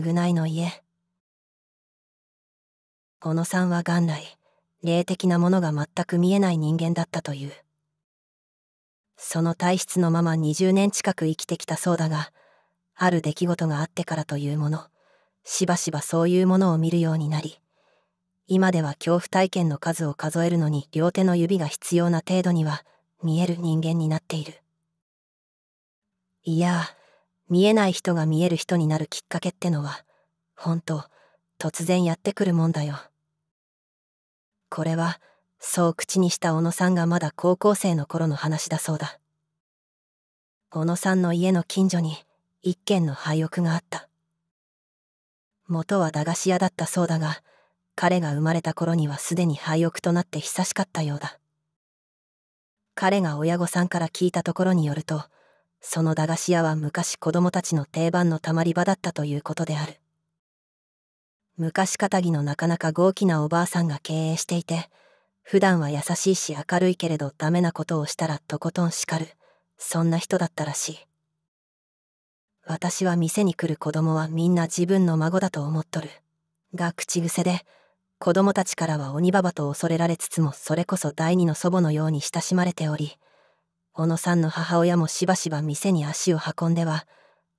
償いの家小野さんは元来霊的なものが全く見えない人間だったというその体質のまま20年近く生きてきたそうだがある出来事があってからというものしばしばそういうものを見るようになり今では恐怖体験の数を数えるのに両手の指が必要な程度には見える人間になっているいや見えない人が見える人になるきっかけってのは本当突然やってくるもんだよこれはそう口にした小野さんがまだ高校生の頃の話だそうだ小野さんの家の近所に一軒の廃屋があった元は駄菓子屋だったそうだが彼が生まれた頃にはすでに廃屋となって久しかったようだ彼が親御さんから聞いたところによるとその駄菓子屋は昔子供たちの定番のたまり場だったということである昔かたぎのなかなか豪気なおばあさんが経営していて普段は優しいし明るいけれどダメなことをしたらとことん叱るそんな人だったらしい私は店に来る子供はみんな自分の孫だと思っとるが口癖で子供たちからは鬼ばばと恐れられつつもそれこそ第二の祖母のように親しまれており小野さんの母親もしばしば店に足を運んでは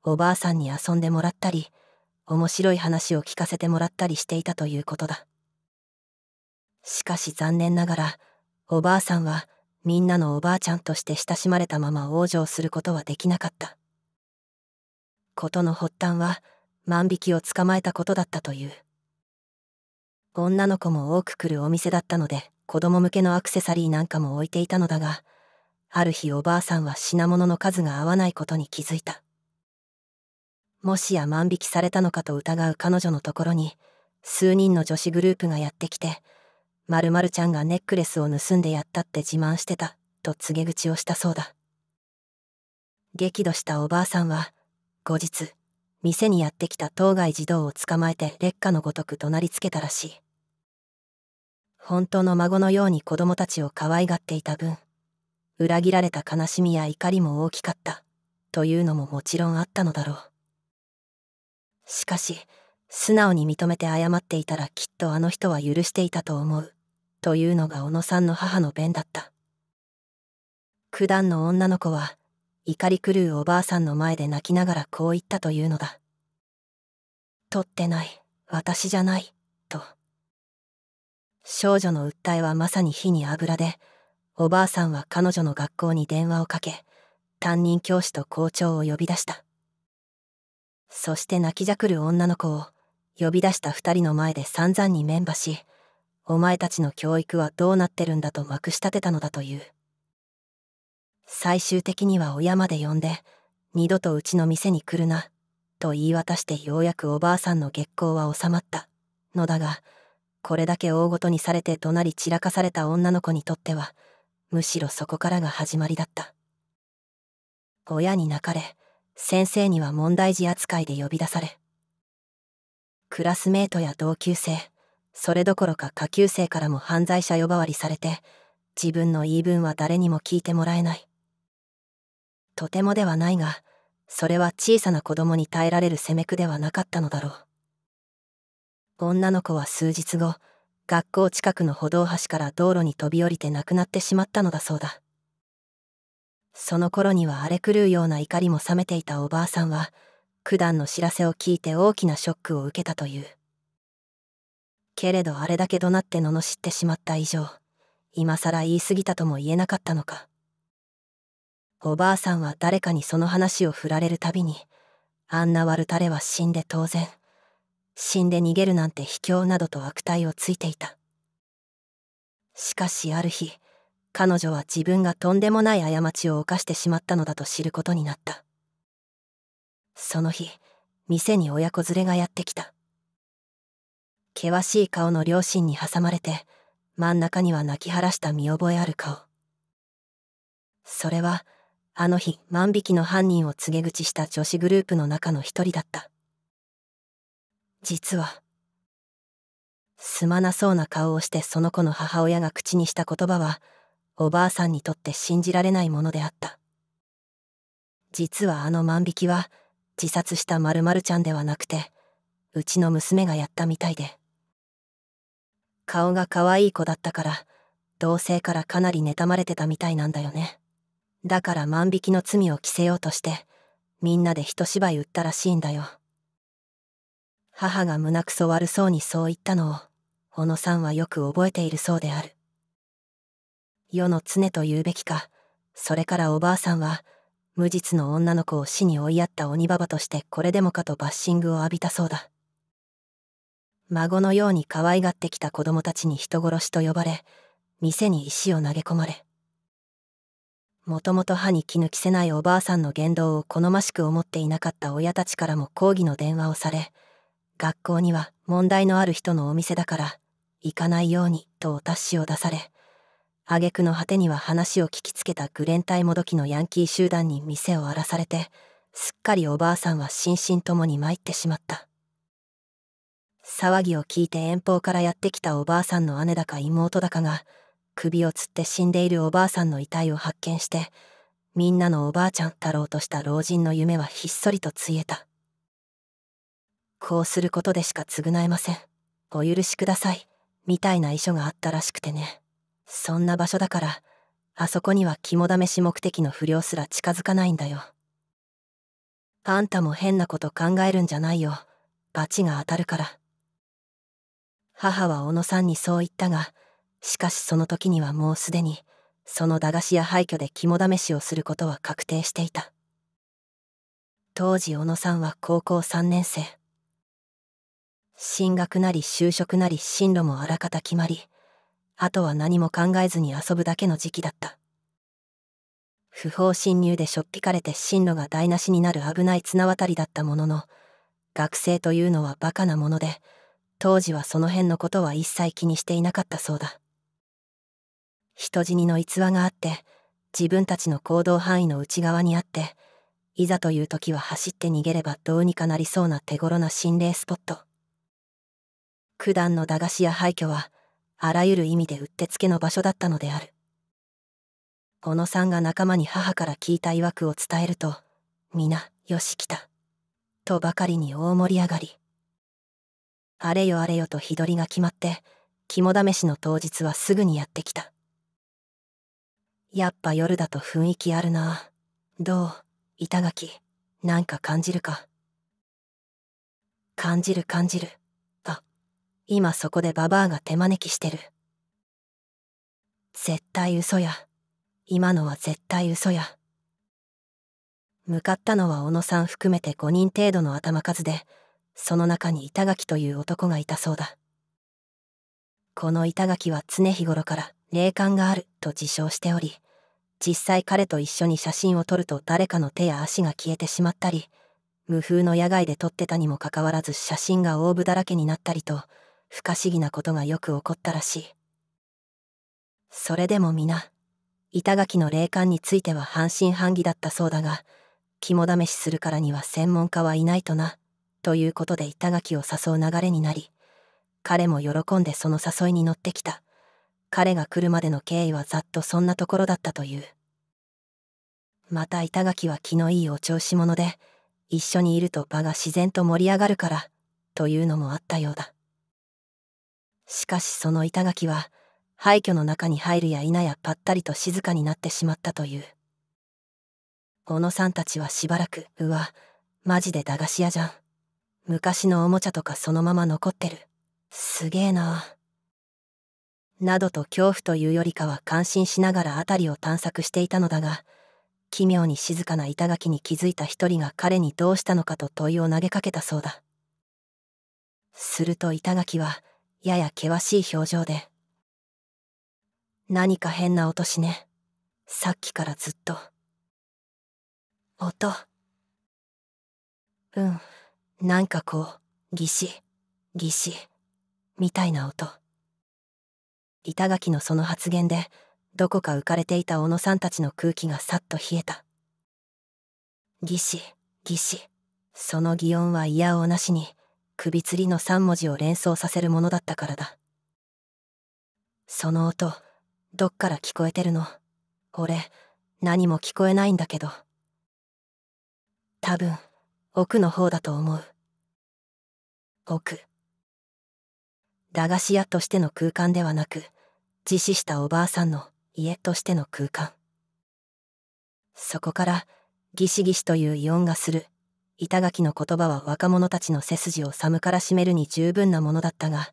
おばあさんに遊んでもらったり面白い話を聞かせてもらったりしていたということだしかし残念ながらおばあさんはみんなのおばあちゃんとして親しまれたまま往生することはできなかったことの発端は万引きを捕まえたことだったという女の子も多く来るお店だったので子供向けのアクセサリーなんかも置いていたのだがある日おばあさんは品物の数が合わないことに気づいたもしや万引きされたのかと疑う彼女のところに数人の女子グループがやってきて「まるちゃんがネックレスを盗んでやったって自慢してた」と告げ口をしたそうだ激怒したおばあさんは後日店にやってきた当該児童を捕まえて劣化のごとく怒鳴りつけたらしい本当の孫のように子供たちを可愛がっていた分裏切られた悲しみや怒りも大きかったというのももちろんあったのだろうしかし素直に認めて謝っていたらきっとあの人は許していたと思うというのが小野さんの母の弁だった九段の女の子は怒り狂うおばあさんの前で泣きながらこう言ったというのだ「取ってない私じゃない」と少女の訴えはまさに火に油で「おばあさんは彼女の学校に電話をかけ担任教師と校長を呼び出したそして泣きじゃくる女の子を呼び出した2人の前で散々にメンバしお前たちの教育はどうなってるんだとまくし立てたのだという最終的には親まで呼んで二度とうちの店に来るなと言い渡してようやくおばあさんの月光は収まったのだがこれだけ大ごとにされて怒鳴り散らかされた女の子にとってはむしろそこからが始まりだった親に泣かれ先生には問題児扱いで呼び出されクラスメートや同級生それどころか下級生からも犯罪者呼ばわりされて自分の言い分は誰にも聞いてもらえないとてもではないがそれは小さな子供に耐えられる責めくではなかったのだろう女の子は数日後学校近くの歩道橋から道路に飛び降りて亡くなってしまったのだそうだその頃には荒れ狂うような怒りも冷めていたおばあさんは九段の知らせを聞いて大きなショックを受けたというけれどあれだけ怒鳴って罵ってしまった以上今更言い過ぎたとも言えなかったのかおばあさんは誰かにその話を振られるたびにあんな悪たれは死んで当然死んで逃げるなんて卑怯などと悪態をついていたしかしある日彼女は自分がとんでもない過ちを犯してしまったのだと知ることになったその日店に親子連れがやってきた険しい顔の両親に挟まれて真ん中には泣き晴らした見覚えある顔それはあの日万引きの犯人を告げ口した女子グループの中の一人だった実はすまなそうな顔をしてその子の母親が口にした言葉はおばあさんにとって信じられないものであった実はあの万引きは自殺したまるちゃんではなくてうちの娘がやったみたいで顔が可愛い子だったから同性からかなり妬まれてたみたいなんだよねだから万引きの罪を着せようとしてみんなで一芝居売ったらしいんだよ母が胸くそ悪そうにそう言ったのを、小野さんはよく覚えているそうである。世の常と言うべきか、それからおばあさんは、無実の女の子を死に追いやった鬼ババとしてこれでもかとバッシングを浴びたそうだ。孫のように可愛がってきた子供たちに人殺しと呼ばれ、店に石を投げ込まれ。もともと歯に気抜きせないおばあさんの言動を好ましく思っていなかった親たちからも抗議の電話をされ、学校には問題のある人のお店だから行かないようにとお達しを出され挙句の果てには話を聞きつけたグレンタイもどきのヤンキー集団に店を荒らされてすっかりおばあさんは心身ともに参ってしまった騒ぎを聞いて遠方からやってきたおばあさんの姉だか妹だかが首をつって死んでいるおばあさんの遺体を発見してみんなのおばあちゃんだろうとした老人の夢はひっそりとついえた。こうすることでしか償えません。お許しください。みたいな遺書があったらしくてね。そんな場所だから、あそこには肝試し目的の不良すら近づかないんだよ。あんたも変なこと考えるんじゃないよ。罰が当たるから。母は小野さんにそう言ったが、しかしその時にはもうすでに、その駄菓子屋廃墟で肝試しをすることは確定していた。当時小野さんは高校3年生。進学なり就職なり進路もあらかた決まり、あとは何も考えずに遊ぶだけの時期だった。不法侵入でしょっぴかれて進路が台無しになる危ない綱渡りだったものの、学生というのはバカなもので、当時はその辺のことは一切気にしていなかったそうだ。人死にの逸話があって、自分たちの行動範囲の内側にあって、いざという時は走って逃げればどうにかなりそうな手頃な心霊スポット。九段の駄菓子や廃墟はあらゆる意味でうってつけの場所だったのである小野さんが仲間に母から聞いた曰くを伝えると皆よし来たとばかりに大盛り上がりあれよあれよと日取りが決まって肝試しの当日はすぐにやってきたやっぱ夜だと雰囲気あるなどう板垣なんか感じるか感じる感じる今そこでババアが手招きしてる絶対嘘や今のは絶対嘘や向かったのは小野さん含めて5人程度の頭数でその中に板垣という男がいたそうだこの板垣は常日頃から霊感があると自称しており実際彼と一緒に写真を撮ると誰かの手や足が消えてしまったり無風の野外で撮ってたにもかかわらず写真がオーブだらけになったりと不可思議なことがよく起こったらしいそれでも皆板垣の霊感については半信半疑だったそうだが肝試しするからには専門家はいないとなということで板垣を誘う流れになり彼も喜んでその誘いに乗ってきた彼が来るまでの経緯はざっとそんなところだったというまた板垣は気のいいお調子者で一緒にいると場が自然と盛り上がるからというのもあったようだしかしその板垣は廃墟の中に入るや否やぱったりと静かになってしまったという小野さんたちはしばらく「うわマジで駄菓子屋じゃん昔のおもちゃとかそのまま残ってるすげえな」などと恐怖というよりかは感心しながら辺りを探索していたのだが奇妙に静かな板垣に気づいた一人が彼にどうしたのかと問いを投げかけたそうだすると板垣は「やや険しい表情で。何か変な音しね。さっきからずっと。音。うん、なんかこう、ぎし、ぎし、みたいな音。板垣のその発言で、どこか浮かれていた小野さんたちの空気がさっと冷えた。ぎし、ぎし、その擬音は嫌おなしに、首吊りの3文字を連想させるものだったからだその音どっから聞こえてるの俺何も聞こえないんだけど多分奥の方だと思う奥駄菓子屋としての空間ではなく自死したおばあさんの家としての空間そこからギシギシという異音がする板垣の言葉は若者たちの背筋を寒からしめるに十分なものだったが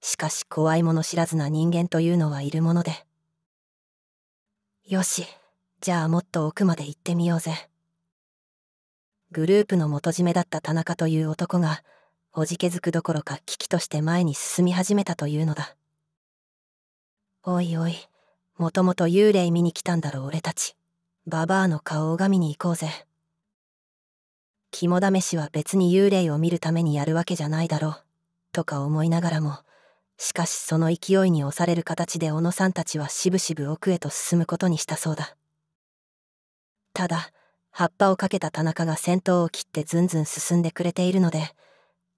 しかし怖いもの知らずな人間というのはいるものでよしじゃあもっと奥まで行ってみようぜグループの元締めだった田中という男がおじけづくどころか危機として前に進み始めたというのだおいおいもともと幽霊見に来たんだろ俺たちババアの顔を拝みに行こうぜ肝試しは別に幽霊を見るためにやるわけじゃないだろうとか思いながらもしかしその勢いに押される形で小野さんたちはしぶしぶ奥へと進むことにしたそうだただ葉っぱをかけた田中が先頭を切ってずんずん進んでくれているので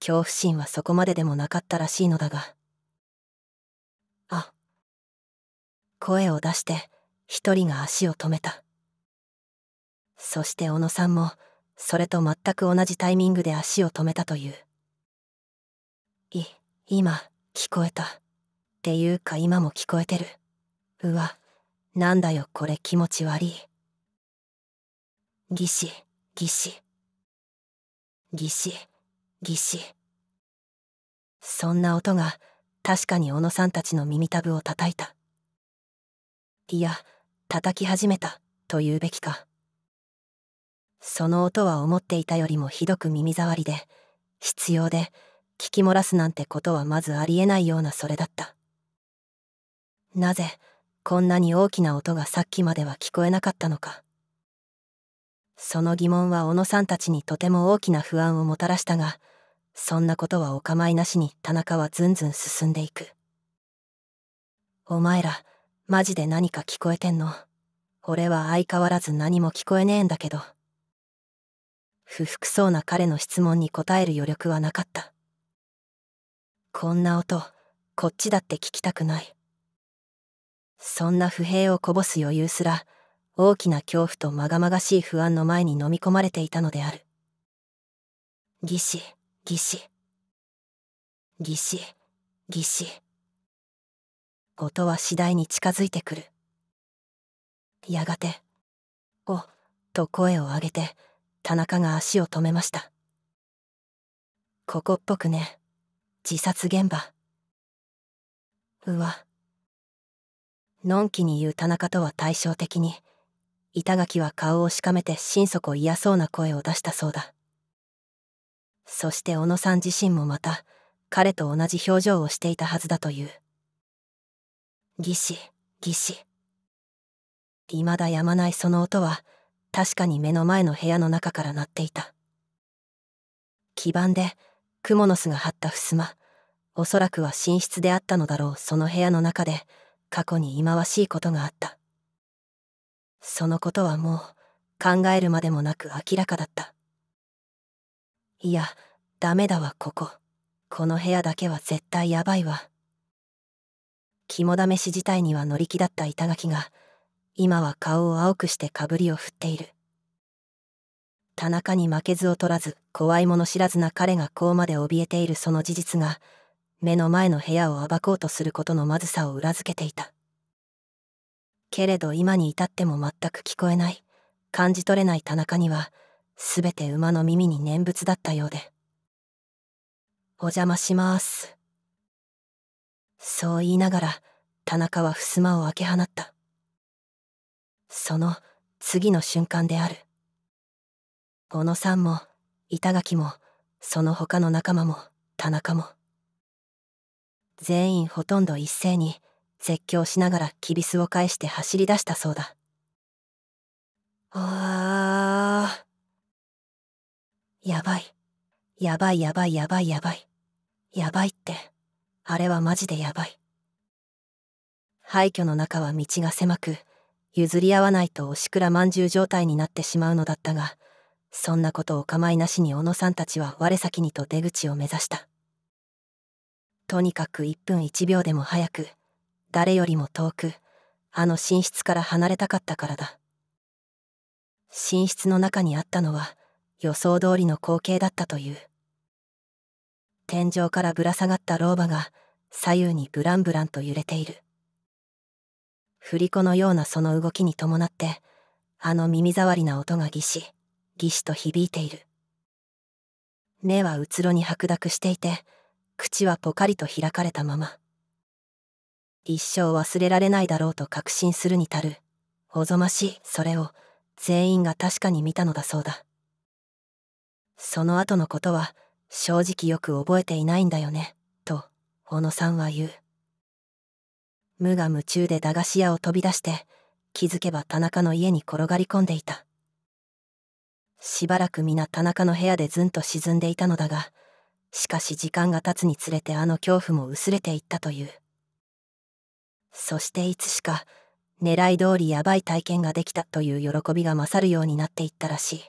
恐怖心はそこまででもなかったらしいのだがあ声を出して一人が足を止めたそして小野さんもそれと全く同じタイミングで足を止めたという。い、今、聞こえた。っていうか今も聞こえてる。うわ、なんだよこれ気持ち悪い。ぎし、ぎし。ぎし、ぎし。そんな音が確かに小野さんたちの耳たぶを叩いた。いや、叩き始めたというべきか。その音は思っていたよりもひどく耳障りで必要で聞き漏らすなんてことはまずありえないようなそれだったなぜこんなに大きな音がさっきまでは聞こえなかったのかその疑問は小野さんたちにとても大きな不安をもたらしたがそんなことはお構いなしに田中はずんずん進んでいくお前らマジで何か聞こえてんの俺は相変わらず何も聞こえねえんだけど不服そうな彼の質問に答える余力はなかったこんな音こっちだって聞きたくないそんな不平をこぼす余裕すら大きな恐怖とまがまがしい不安の前に飲み込まれていたのである義士義士義士義士音は次第に近づいてくるやがて「お」と声を上げて田中が足を止めましたここっぽくね自殺現場うわのんきに言う田中とは対照的に板垣は顔をしかめて心底嫌そうな声を出したそうだそして小野さん自身もまた彼と同じ表情をしていたはずだという義士義士未だやまないその音は確かに目の前の部屋の中から鳴っていた基板で蜘蛛の巣が張った襖おそらくは寝室であったのだろうその部屋の中で過去に忌まわしいことがあったそのことはもう考えるまでもなく明らかだったいやダメだわこここの部屋だけは絶対やばいわ肝試し自体には乗り気だった板垣が今は顔を青くしてかぶりを振っている田中に負けず劣らず怖いもの知らずな彼がこうまで怯えているその事実が目の前の部屋を暴こうとすることのまずさを裏付けていたけれど今に至っても全く聞こえない感じ取れない田中には全て馬の耳に念仏だったようで「お邪魔します」そう言いながら田中は襖を開け放ったその次の瞬間である小野さんも板垣もその他の仲間も田中も全員ほとんど一斉に絶叫しながらキビスを返して走り出したそうだあやばいやばいやばいやばいやばいやばいってあれはマジでやばい廃墟の中は道が狭く譲り合わないとおしくらまんじゅう状態になってしまうのだったがそんなことを構いなしに小野さんたちは我先にと出口を目指したとにかく1分1秒でも早く誰よりも遠くあの寝室から離れたかったからだ寝室の中にあったのは予想通りの光景だったという天井からぶら下がった老婆が左右にブランブランと揺れている振り子のようなその動きに伴ってあの耳障りな音がぎしぎしと響いている目はうつろに白濁していて口はポカリと開かれたまま一生忘れられないだろうと確信するに足るおぞましいそれを全員が確かに見たのだそうだその後のことは正直よく覚えていないんだよねと小野さんは言う無我夢中で駄菓子屋を飛び出して気づけば田中の家に転がり込んでいたしばらく皆田中の部屋でずんと沈んでいたのだがしかし時間が経つにつれてあの恐怖も薄れていったというそしていつしか狙い通りやばい体験ができたという喜びが勝るようになっていったらし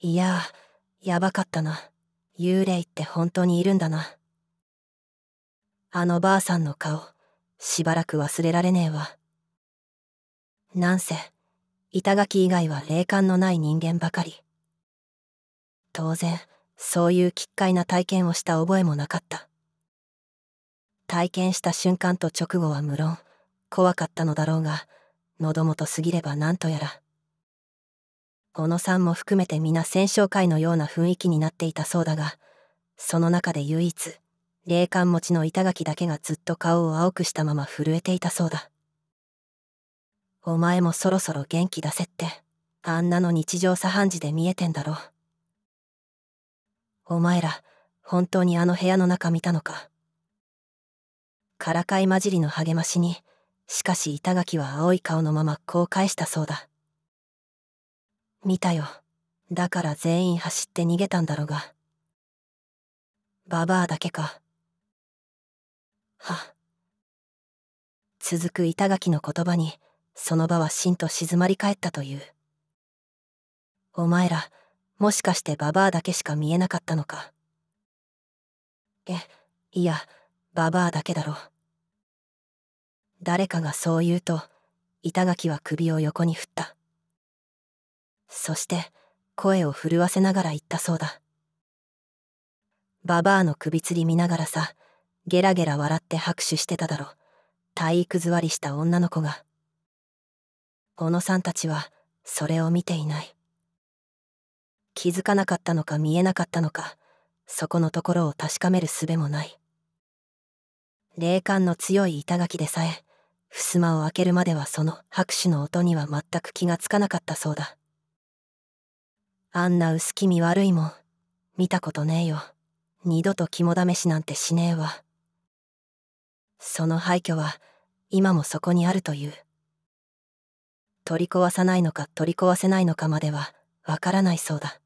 いいややばかったな幽霊って本当にいるんだなあのばあさんの顔、しばらく忘れられねえわ。なんせ、板垣以外は霊感のない人間ばかり。当然、そういう奇怪な体験をした覚えもなかった。体験した瞬間と直後は無論、怖かったのだろうが、喉元過ぎれば何とやら。小野さんも含めて皆戦勝会のような雰囲気になっていたそうだが、その中で唯一、霊感持ちの板垣だけがずっと顔を青くしたまま震えていたそうだ。お前もそろそろ元気出せって、あんなの日常茶飯事で見えてんだろ。お前ら、本当にあの部屋の中見たのか。からかい混じりの励ましに、しかし板垣は青い顔のままこう返したそうだ。見たよ。だから全員走って逃げたんだろうが。ババアだけか。は続く板垣の言葉にその場はしんと静まり返ったというお前らもしかしてババアだけしか見えなかったのかえいやババアだけだろ誰かがそう言うと板垣は首を横に振ったそして声を震わせながら言ったそうだババアの首吊り見ながらさゲラゲラ笑って拍手してただろ体育座りした女の子が小野さんたちはそれを見ていない気づかなかったのか見えなかったのかそこのところを確かめる術もない霊感の強い板垣でさえ襖を開けるまではその拍手の音には全く気がつかなかったそうだあんな薄気味悪いもん見たことねえよ二度と肝試しなんてしねえわその廃墟は今もそこにあるという取り壊さないのか取り壊せないのかまではわからないそうだ